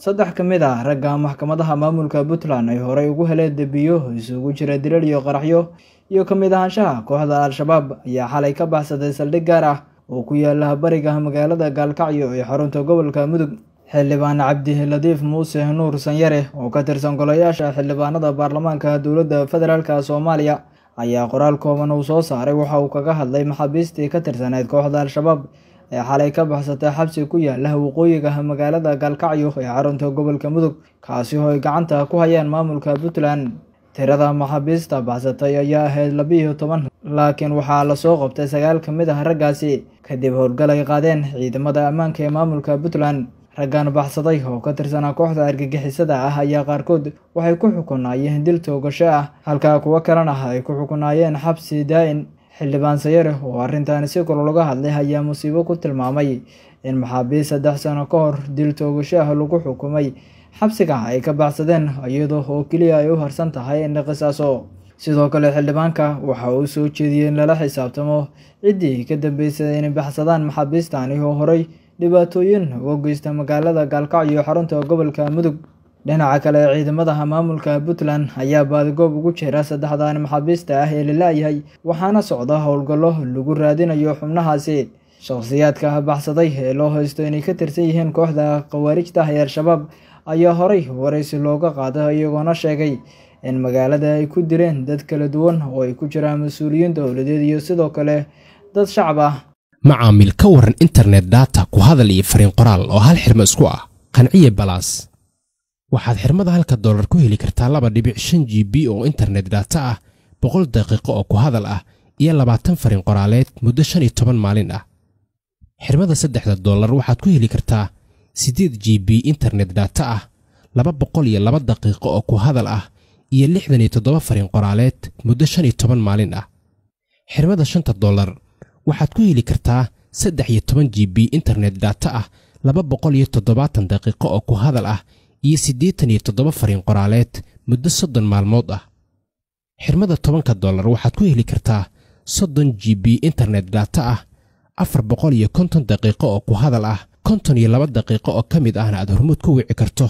saddex ka mid ah ragga maxkamadaha maamulka puntland ay horay ugu heleen debiyo isugu jira dilal iyo qaraxyo iyo ka mid ahaanshaha kooxda al-shabaab ayaa xalay ka baxsaday saldhig gaar ah oo ku yaala bariga magaalada gaalkacyo ee xarunta gobolka mudug xildhibaan cabdiladiif muuse nuur sanyare oo ka tirsan golayaasha xildhibaanada baarlamaanka dowladda federaalka soomaaliya ayaa qoraal kooban uu soo saaray waxa uu kaga hadlay maxaabiistii ka tirsanayd kooxda al-shabaab ee xalay ka baxsatay xabsi ku yaala waqooyiga ah magaalada gaalkacyo ee xarunta gobolka mudug kaasi oo ay gacanta ku hayaan maamulka puntland tirada maxaabiista baxsatay ayaa ahayd labiiyo toban laakiin waxaa lasoo qabtay sagaal ka mid ah raggaasi kadib howlgal ay qaadeen ciidamada ammaanka ee maamulka puntland raggan baxsaday oo ka tirsanaa kooxda argagixisada ah ayaa qaarkood waxay ku xukunaayeen dil toogasho ah halka kuwo kalena ay ku xukunaayeen xabsi daa-in xildhibaan sayare oo arrintaani si kor laga hadlay ayaa musiibo ku tilmaamay in maxaabiis saddex sano ka hor dil toogasho ah lagu xukumay xabsiga ay ka baxsadeen iyadoo oo keliya ay u harsan tahay in la qisaaso sidoo kale xildhibaanka waxa uu soo jeediyey in lala xisaabtamo ciddii ka dambeysay inay baxsadaan maxaabiistaani oo horay dhibaatooyin uga geysta magaalada gaalkacyo xarunta gobolka mudug dhinaca kale ciidamadaha maamulka puntland ayaa baadigoob ugu jira saddexdan maxaabiista ah ee la la waxaana socda howlgallo lagu raadinayo xubnahaasi shakhsiyaadka baxsaday ee loo haysto inay ka tirsan yihiin kooxda khawaarijta ee al-shabaab ayaa horay waraysi looga qaada iyagoona sheegay in magaalada ay ku direen dad kala duwan oo ay ku jiraan mas-uuliyiin dowladeed iyo sidoo kale dad shacab ah macaamil ka waran internet data ku hadal iyo fariin qoraal oo hal xirmo isku ah qanciye balaas waxaad xirmada halka dollar ku heli kartaa laba dhibic shan g b oo internet dhaata ah boqol daqiiqo oo ku hadal ah iyo labaatan farin qoraaleed muddo shan iyo toban maalin ah xirmada saddexda dollar waxaad ku heli kartaa siddeed g b internet dhaata ah laba boqol iyo laba daqiiqo oo ku hadal ah iyo lixdan iyo toddoba farin qoraaleed muddo shan iyo toban maalin ah xirmada shanta dollar waxaad ku heli kartaa saddex iyo toban g b internet dhaata ah laba boqol iyo toddobaatan daqiiqo oo ku hadal ah iyo siddeetan iyo toddoba fariin qoraaleed muddo soddon maalmood ah xirmada tobanka dollar waxaad ku heli kartaa soddon g b internet daato ah afar boqol iyo konton daqiiqo oo ku hadal ah konton iyo laba daqiiqo oo ka mid ahna aad hormuud ku wici karto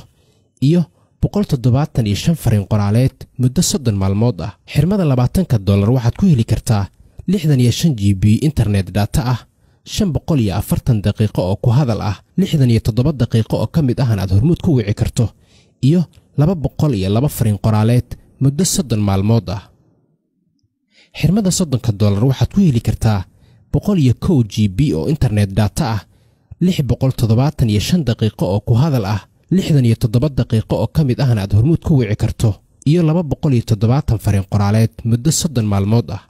iyo boqol toddobaatan iyo shan fariin qoraaleed muddo soddon maalmood ah xirmada labaatanka dollar waxaad ku heli kartaa lixdan iyo shan g b internet daato ah shan boqol iyo afartan daqiiqo oo ku hadal ah lixdan iyo toddoba daqiiqo oo ka mid ahanaad hormuud ku wici karto iyo laba boqol iyo laba farin qoraaleed muddo soddon maalmood ah xirmada soddonka doolar waxaad ku heli kartaa boqol iyo kow g b oo internet data ah lix boqol toddobaatan iyo shan daqiiqo oo ku hadal ah lixdan iyo toddoba daqiiqo oo ka mid ahna aad hormuud ku wici karto iyo laba boqol iyo toddobaatan farin qoraaleed muddo soddon maalmood ah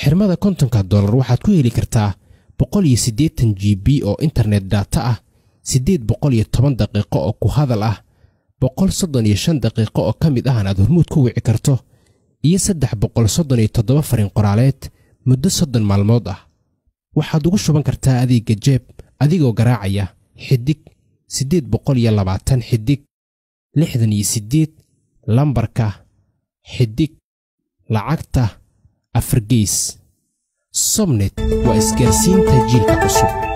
xirmada kontonka dollar waxaad ku heli kartaa boqol iyo siddeetan g b oo internet data ah siddeed boqol iyo toban daqiiqo oo ku hadal ah boqol soddon iyo shan daqiiqo oo ka mid ahna aad hormuud ku wici karto iyo saddex boqol soddon iyo toddoba fariin qoraaleed muddo soddon maalmood ah waxaad ugu shuban kartaa adeegga jeeb adigoo garaacaya xidig siddeed boqol iyo labaatan xidig lixdan iyo siddeed lambarka xidig lacagta afargeys somnet waa isgaarsiinta jiilka cusub